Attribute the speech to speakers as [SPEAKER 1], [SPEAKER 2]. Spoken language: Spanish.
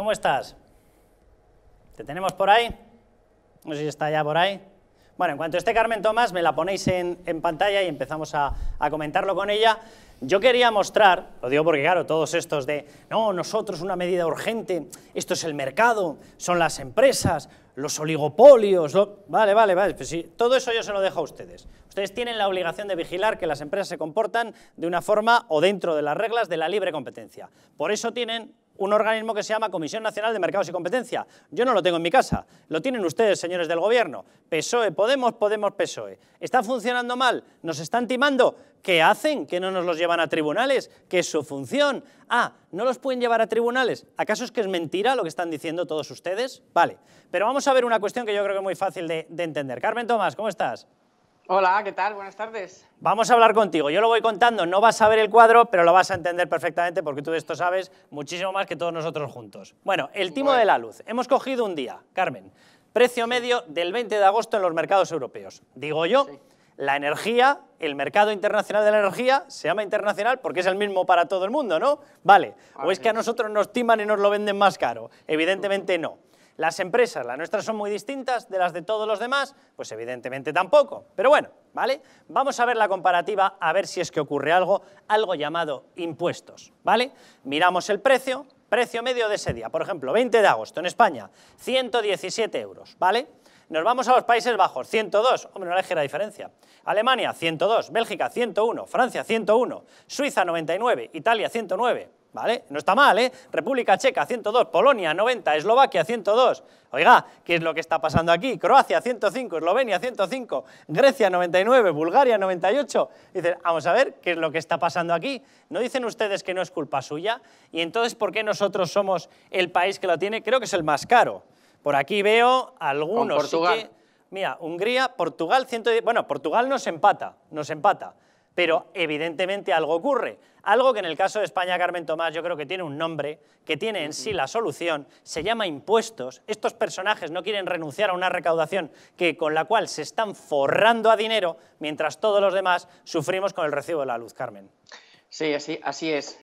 [SPEAKER 1] ¿Cómo estás? ¿Te tenemos por ahí? No sé si está ya por ahí. Bueno, en cuanto esté Carmen Tomás, me la ponéis en, pantalla y empezamos a, a, comentarlo con ella. Yo quería mostrar, lo digo porque claro, todos estos de, no, nosotros una medida urgente, esto es el mercado, son las empresas, los oligopolios, vale, vale, vale, pues todo eso yo se lo dejo a ustedes. Ustedes tienen la obligación de vigilar que las empresas se comportan de una forma o dentro de las reglas de la libre competencia. Por eso tienen un organismo que se llama Comisión Nacional de Mercados y Competencia. Yo no lo tengo en mi casa, lo tienen ustedes, señores del gobierno. PSOE, Podemos, Podemos, PSOE. ¿Está funcionando mal? ¿Nos están timando? ¿Qué hacen? ¿Que no nos los llevan a tribunales? ¿Qué es su función? Ah, ¿no los pueden llevar a tribunales? ¿Acaso es que es mentira lo que están diciendo todos ustedes? Vale, pero vamos vamos a ver una cuestión que yo creo que es muy fácil de, entender. Carmen Tomás, ¿cómo estás? Hola, ¿qué tal? Buenas tardes. Vamos a hablar contigo. Yo lo voy contando, no vas a ver el cuadro, pero lo vas a entender perfectamente porque tú de esto sabes muchísimo más que todos nosotros juntos. Bueno, el timo de la luz. Hemos cogido un día, Carmen, precio medio del 20 de agosto en los mercados europeos. Digo yo, la energía, el mercado internacional de la energía, se llama internacional porque es el mismo para todo el mundo, ¿no? Vale, o es que a nosotros nos timan y nos lo venden más caro. Evidentemente no. Las empresas, las nuestras son muy distintas de las de todos los demás, pues evidentemente tampoco. Pero bueno, ¿vale? Vamos a ver la comparativa, a ver si es que ocurre algo, algo llamado impuestos, ¿vale? Miramos el precio, precio medio de ese día, por ejemplo, 20 de agosto en España, 117 euros, ¿vale? Nos vamos a los Países Bajos, 102, hombre, no ligera diferencia. Alemania, 102, Bélgica, 101, Francia, 101, Suiza, 99, Italia, 109, ¿vale? No está mal, ¿eh? República Checa, 102, Polonia, 90, Eslovaquia, 102. Oiga, ¿qué es lo que está pasando aquí? Croacia, 105, Eslovenia, 105, Grecia, 99, Bulgaria, 98. Dicen, vamos a ver, ¿qué es lo que está pasando aquí? ¿No dicen ustedes que no es culpa suya? ¿Y entonces por qué nosotros somos el país que lo tiene? Creo que es el más caro. Por aquí veo algunos. Portugal. mira, Hungría, Portugal, 110, bueno, Portugal nos empata, nos empata. Pero evidentemente algo ocurre. Algo que en el caso de España, Carmen Tomás, yo creo que tiene un nombre, que tiene en sí la solución, se llama impuestos. Estos personajes no quieren renunciar a una recaudación que, con la cual se están forrando a dinero, mientras todos los demás sufrimos con el recibo de la luz, Carmen. Sí, así es.